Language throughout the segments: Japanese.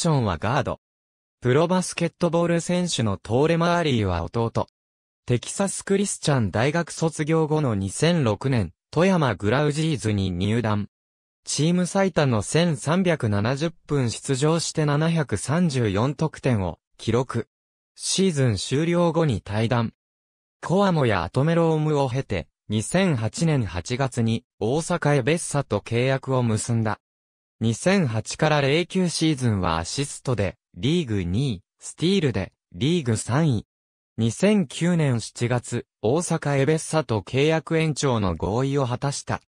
ションはガード。プロバスケットボール選手のトーレマーリーは弟。テキサスクリスチャン大学卒業後の2006年、富山グラウジーズに入団。チーム最多の1370分出場して734得点を記録。シーズン終了後に退団。コアモやアトメロームを経て、2008年8月に大阪へベッサと契約を結んだ。2008から09シーズンはアシストで、リーグ2位、スティールで、リーグ3位。2009年7月、大阪エベッサと契約延長の合意を果たした。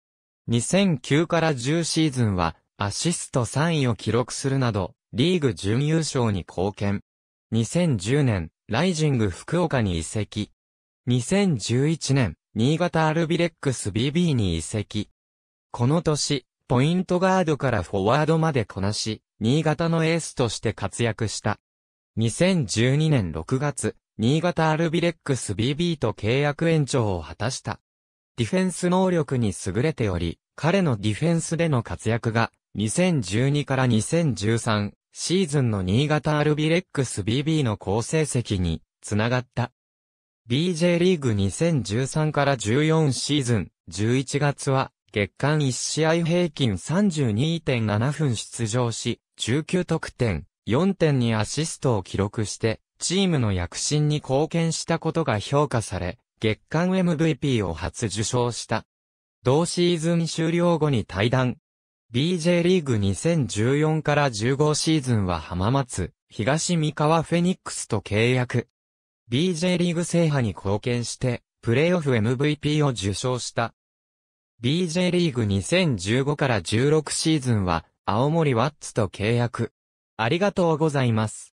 2009から10シーズンは、アシスト3位を記録するなど、リーグ準優勝に貢献。2010年、ライジング福岡に移籍。2011年、新潟アルビレックス BB に移籍。この年、ポイントガードからフォワードまでこなし、新潟のエースとして活躍した。2012年6月、新潟アルビレックス BB と契約延長を果たした。ディフェンス能力に優れており、彼のディフェンスでの活躍が、2012から2013シーズンの新潟アルビレックス BB の好成績につながった。BJ リーグ2013から14シーズン11月は月間1試合平均32.7分出場し、19得点、4にアシストを記録して、チームの躍進に貢献したことが評価され、月間 MVP を初受賞した。同シーズン終了後に退団。BJ リーグ2014から15シーズンは浜松、東三河フェニックスと契約。BJ リーグ制覇に貢献して、プレイオフ MVP を受賞した。BJ リーグ2015から16シーズンは、青森ワッツと契約。ありがとうございます。